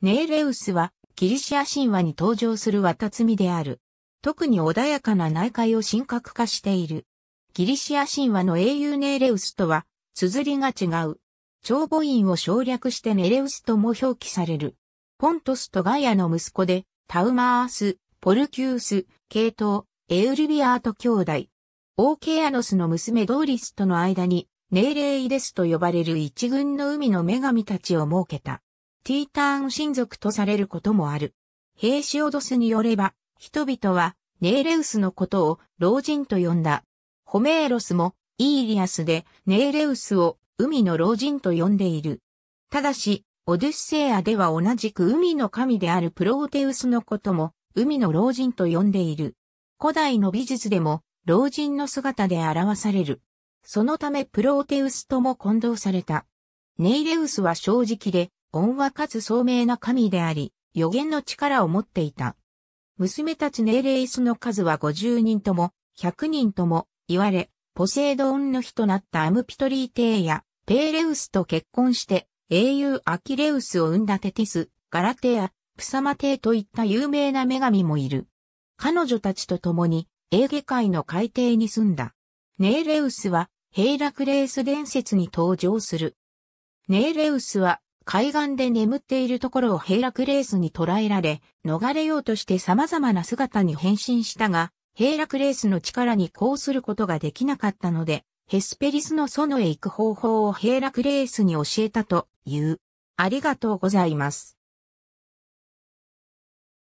ネーレウスはギリシア神話に登場する渡積みである。特に穏やかな内海を神格化している。ギリシア神話の英雄ネーレウスとは、綴りが違う。長母院を省略してネレウスとも表記される。ポントスとガイアの息子で、タウマース、ポルキュース、ケイトウ、エウリビアート兄弟。オーケアノスの娘ドーリスとの間に、ネーレイデスと呼ばれる一軍の海の女神たちを設けた。ティーターン親族とされることもある。ヘーシオドスによれば、人々はネーレウスのことを老人と呼んだ。ホメーロスもイーリアスでネーレウスを海の老人と呼んでいる。ただし、オデュッセイアでは同じく海の神であるプローテウスのことも海の老人と呼んでいる。古代の美術でも老人の姿で表される。そのためプローテウスとも混同された。ネイレウスは正直で恩和かつ聡明な神であり、予言の力を持っていた。娘たちネーレイスの数は50人とも、100人とも、言われ、ポセイドンの日となったアムピトリーテーや、ペーレウスと結婚して、英雄アキレウスを生んだテティス、ガラテア、プサマテーといった有名な女神もいる。彼女たちと共に、エーゲ海の海底に住んだ。ネーレウスは、ヘイラクレース伝説に登場する。ネーレウスは、海岸で眠っているところをヘイラクレースに捕らえられ、逃れようとして様々な姿に変身したが、ヘイラクレースの力にうすることができなかったので、ヘスペリスの園へ行く方法をヘイラクレースに教えたという。ありがとうございます。